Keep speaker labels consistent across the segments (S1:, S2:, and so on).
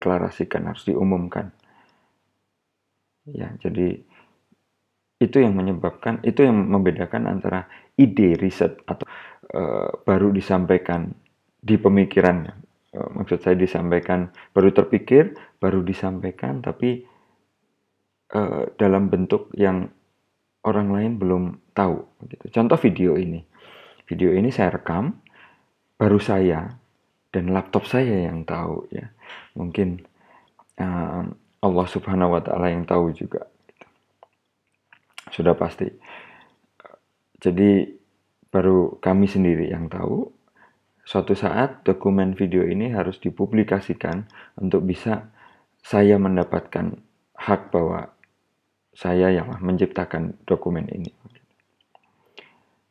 S1: dideklarasikan, harus diumumkan. Ya, jadi itu yang menyebabkan, itu yang membedakan antara ide riset atau uh, baru disampaikan di pemikirannya. Uh, eh, maksud saya disampaikan baru terpikir, baru disampaikan, tapi uh, dalam bentuk yang orang lain belum tahu. Gitu. Contoh video ini, video ini saya rekam, baru saya dan laptop saya yang tahu ya mungkin uh, Allah Subhanahu Wa Taala yang tahu juga gitu. sudah pasti jadi baru kami sendiri yang tahu suatu saat dokumen video ini harus dipublikasikan untuk bisa saya mendapatkan hak bahwa saya yang menciptakan dokumen ini.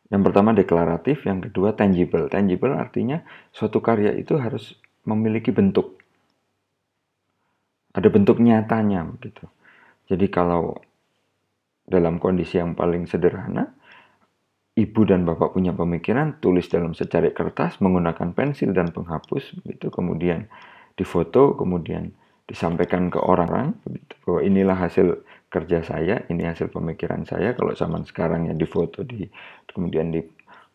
S1: Yang pertama deklaratif, yang kedua tangible. Tangible artinya suatu karya itu harus memiliki bentuk. Ada bentuk nyatanya gitu. Jadi kalau dalam kondisi yang paling sederhana, ibu dan bapak punya pemikiran, tulis dalam secarik kertas menggunakan pensil dan penghapus gitu, kemudian difoto, kemudian disampaikan ke orang-orang bahwa inilah hasil kerja saya, ini hasil pemikiran saya. Kalau zaman sekarang yang difoto di kemudian di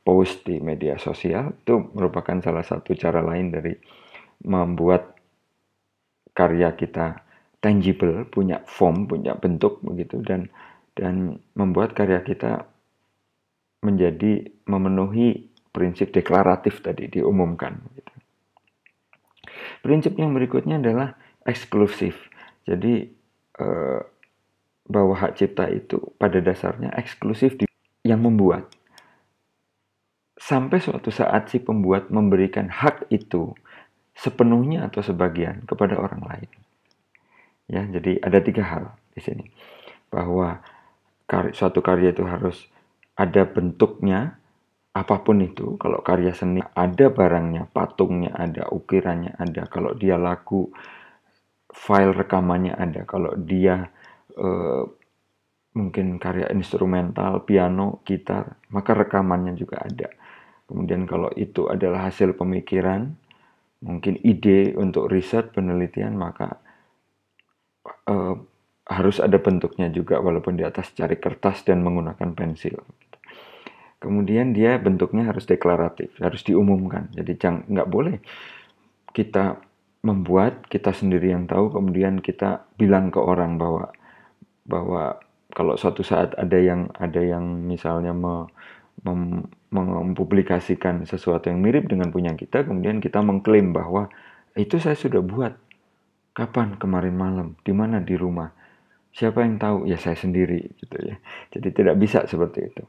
S1: post di media sosial itu merupakan salah satu cara lain dari membuat karya kita tangible, punya form, punya bentuk begitu dan dan membuat karya kita menjadi memenuhi prinsip deklaratif tadi diumumkan. Gitu. Prinsip yang berikutnya adalah eksklusif. Jadi eh, bahwa hak cipta itu pada dasarnya eksklusif di yang membuat. Sampai suatu saat si pembuat memberikan hak itu sepenuhnya atau sebagian kepada orang lain. Ya, jadi ada tiga hal di sini. Bahwa kar suatu karya itu harus ada bentuknya, apapun itu. Kalau karya seni ada barangnya, patungnya ada, ukirannya ada. Kalau dia laku file rekamannya ada. Kalau dia eh, mungkin karya instrumental, piano, gitar, maka rekamannya juga ada. Kemudian kalau itu adalah hasil pemikiran, mungkin ide untuk riset penelitian, maka eh, harus ada bentuknya juga walaupun di atas cari kertas dan menggunakan pensil. Kemudian dia bentuknya harus deklaratif, harus diumumkan. Jadi jangan nggak boleh kita membuat kita sendiri yang tahu kemudian kita bilang ke orang bahwa bahwa kalau suatu saat ada yang ada yang misalnya me, mem, mempublikasikan sesuatu yang mirip dengan punya kita, kemudian kita mengklaim bahwa itu saya sudah buat. Kapan kemarin malam? Di mana di rumah? Siapa yang tahu? Ya saya sendiri gitu ya. Jadi tidak bisa seperti itu.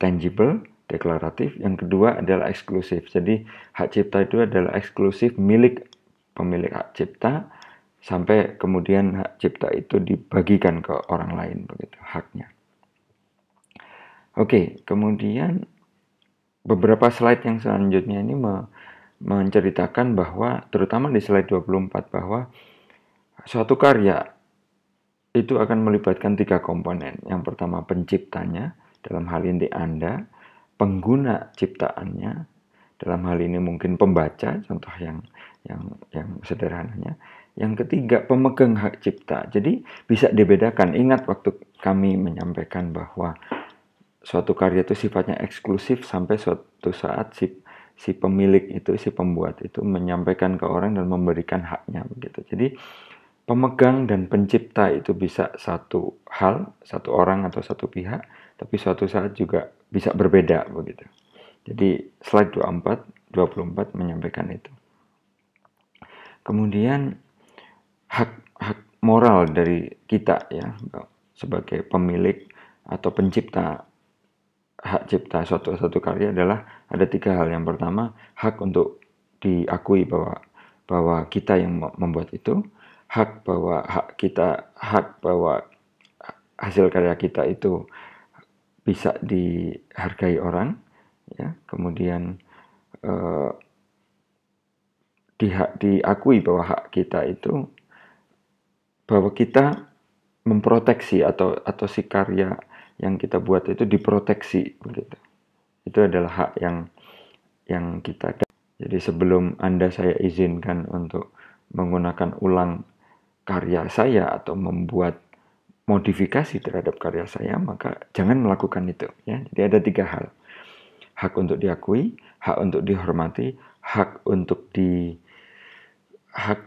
S1: Tangible, deklaratif. Yang kedua adalah eksklusif. Jadi hak cipta itu adalah eksklusif milik pemilik hak cipta sampai kemudian hak cipta itu dibagikan ke orang lain begitu haknya. Oke, kemudian beberapa slide yang selanjutnya ini me menceritakan bahwa terutama di slide 24 bahwa suatu karya itu akan melibatkan tiga komponen. Yang pertama penciptanya, dalam hal ini Anda, pengguna ciptaannya, dalam hal ini mungkin pembaca, contoh yang yang yang sederhananya, yang ketiga, pemegang hak cipta. Jadi bisa dibedakan. Ingat waktu kami menyampaikan bahwa suatu karya itu sifatnya eksklusif sampai suatu saat si, si pemilik itu, si pembuat itu menyampaikan ke orang dan memberikan haknya begitu. Jadi pemegang dan pencipta itu bisa satu hal, satu orang atau satu pihak, tapi suatu saat juga bisa berbeda begitu. Jadi slide 24, 24 menyampaikan itu. Kemudian hak hak moral dari kita ya sebagai pemilik atau pencipta hak cipta suatu satu karya adalah ada tiga hal yang pertama hak untuk diakui bahwa bahwa kita yang membuat itu hak bahwa hak kita hak bahwa hasil karya kita itu bisa dihargai orang ya kemudian eh, di, diakui bahwa hak kita itu bahwa kita memproteksi atau atau si karya yang kita buat itu diproteksi begitu. Itu adalah hak yang yang kita jadi sebelum Anda saya izinkan untuk menggunakan ulang karya saya atau membuat modifikasi terhadap karya saya, maka jangan melakukan itu. Ya. Jadi ada tiga hal. Hak untuk diakui, hak untuk dihormati, hak untuk di hak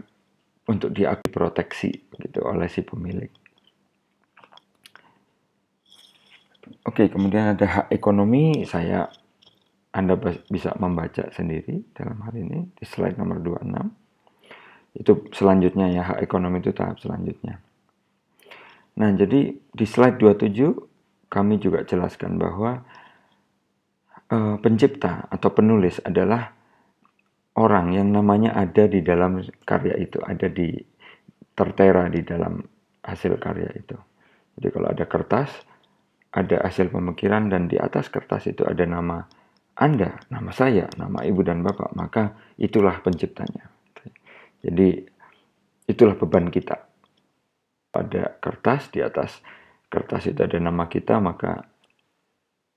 S1: untuk diakui proteksi gitu oleh si pemilik. Oke, kemudian ada hak ekonomi. Saya Anda bisa membaca sendiri dalam hal ini di slide nomor 26. Itu selanjutnya ya, hak ekonomi itu tahap selanjutnya. Nah, jadi di slide 27 kami juga jelaskan bahwa e, pencipta atau penulis adalah orang yang namanya ada di dalam karya itu, ada di tertera di dalam hasil karya itu. Jadi kalau ada kertas, ada hasil pemikiran dan di atas kertas itu ada nama Anda, nama saya, nama ibu dan bapak, maka itulah penciptanya. Jadi itulah beban kita. Ada kertas di atas kertas itu ada nama kita, maka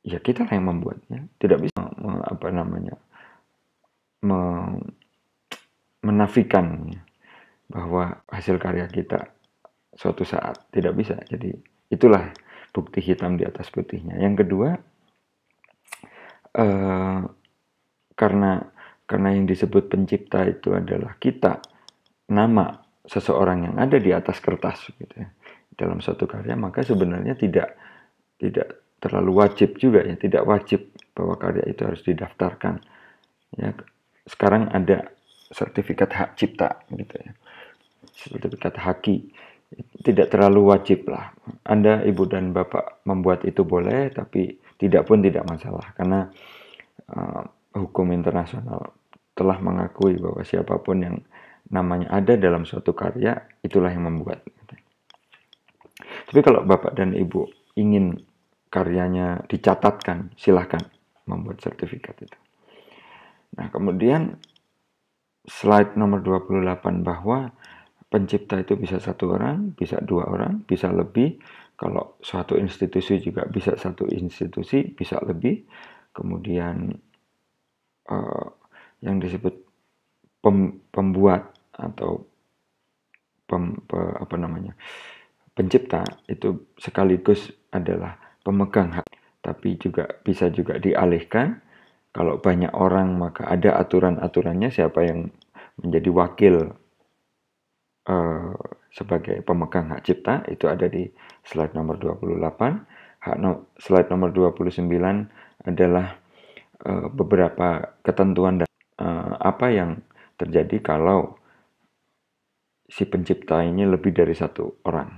S1: ya kita lah yang membuatnya. Tidak bisa apa namanya menafikan bahwa hasil karya kita suatu saat tidak bisa. Jadi itulah bukti hitam di atas putihnya. Yang kedua, eh, karena karena yang disebut pencipta itu adalah kita, nama seseorang yang ada di atas kertas gitu ya, dalam suatu karya, maka sebenarnya tidak tidak terlalu wajib juga ya, tidak wajib bahwa karya itu harus didaftarkan. Ya, sekarang ada sertifikat hak cipta gitu ya sertifikat haki tidak terlalu wajib lah anda ibu dan bapak membuat itu boleh tapi tidak pun tidak masalah karena uh, hukum internasional telah mengakui bahwa siapapun yang namanya ada dalam suatu karya itulah yang membuat tapi kalau bapak dan ibu ingin karyanya dicatatkan silahkan membuat sertifikat itu Nah, kemudian slide nomor 28 bahwa pencipta itu bisa satu orang, bisa dua orang, bisa lebih. Kalau suatu institusi juga bisa satu institusi, bisa lebih. Kemudian uh, yang disebut pem, pembuat atau pem, pe, apa namanya pencipta itu sekaligus adalah pemegang hak, tapi juga bisa juga dialihkan kalau banyak orang maka ada aturan-aturannya siapa yang menjadi wakil uh, sebagai pemegang hak cipta itu ada di slide nomor 28. Hak no, slide nomor 29 adalah uh, beberapa ketentuan dan uh, apa yang terjadi kalau si pencipta ini lebih dari satu orang.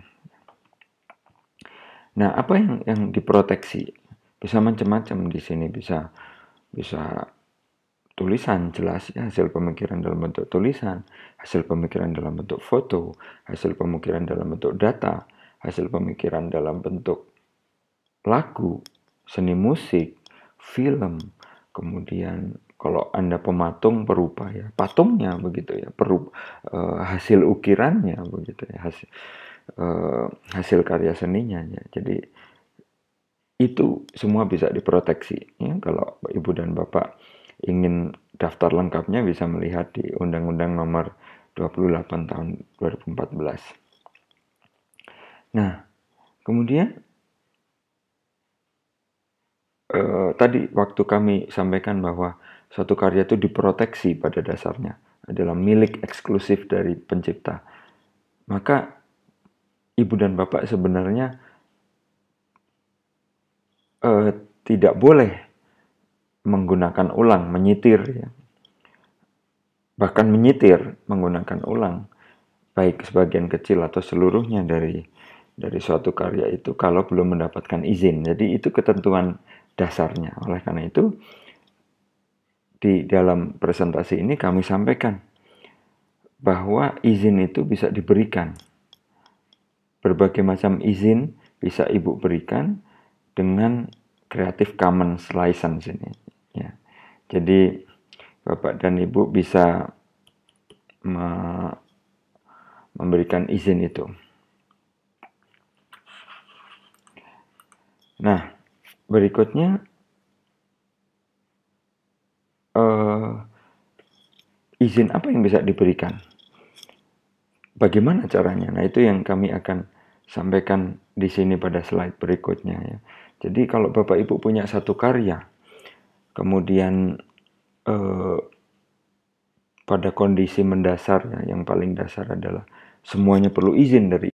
S1: Nah, apa yang yang diproteksi? Bisa macam-macam di sini bisa bisa tulisan jelas ya, hasil pemikiran dalam bentuk tulisan, hasil pemikiran dalam bentuk foto, hasil pemikiran dalam bentuk data, hasil pemikiran dalam bentuk lagu, seni musik, film, kemudian kalau Anda pematung perupa ya, patungnya begitu ya, peru uh, hasil ukirannya begitu ya, hasil uh, hasil karya seninya ya. Jadi itu semua bisa diproteksi. Ya, kalau ibu dan bapak ingin daftar lengkapnya bisa melihat di Undang-Undang Nomor 28 Tahun 2014. Nah, kemudian eh, tadi waktu kami sampaikan bahwa suatu karya itu diproteksi pada dasarnya adalah milik eksklusif dari pencipta. Maka ibu dan bapak sebenarnya eh, tidak boleh menggunakan ulang, menyitir, ya. bahkan menyitir menggunakan ulang, baik sebagian kecil atau seluruhnya dari dari suatu karya itu kalau belum mendapatkan izin. Jadi itu ketentuan dasarnya. Oleh karena itu di dalam presentasi ini kami sampaikan bahwa izin itu bisa diberikan. Berbagai macam izin bisa Ibu berikan dengan Creative Commons license ini. Ya. Jadi Bapak dan Ibu bisa me memberikan izin itu. Nah, berikutnya uh, izin apa yang bisa diberikan? Bagaimana caranya? Nah, itu yang kami akan sampaikan di sini pada slide berikutnya ya. Jadi kalau Bapak Ibu punya satu karya, kemudian eh, pada kondisi mendasar ya, yang paling dasar adalah semuanya perlu izin dari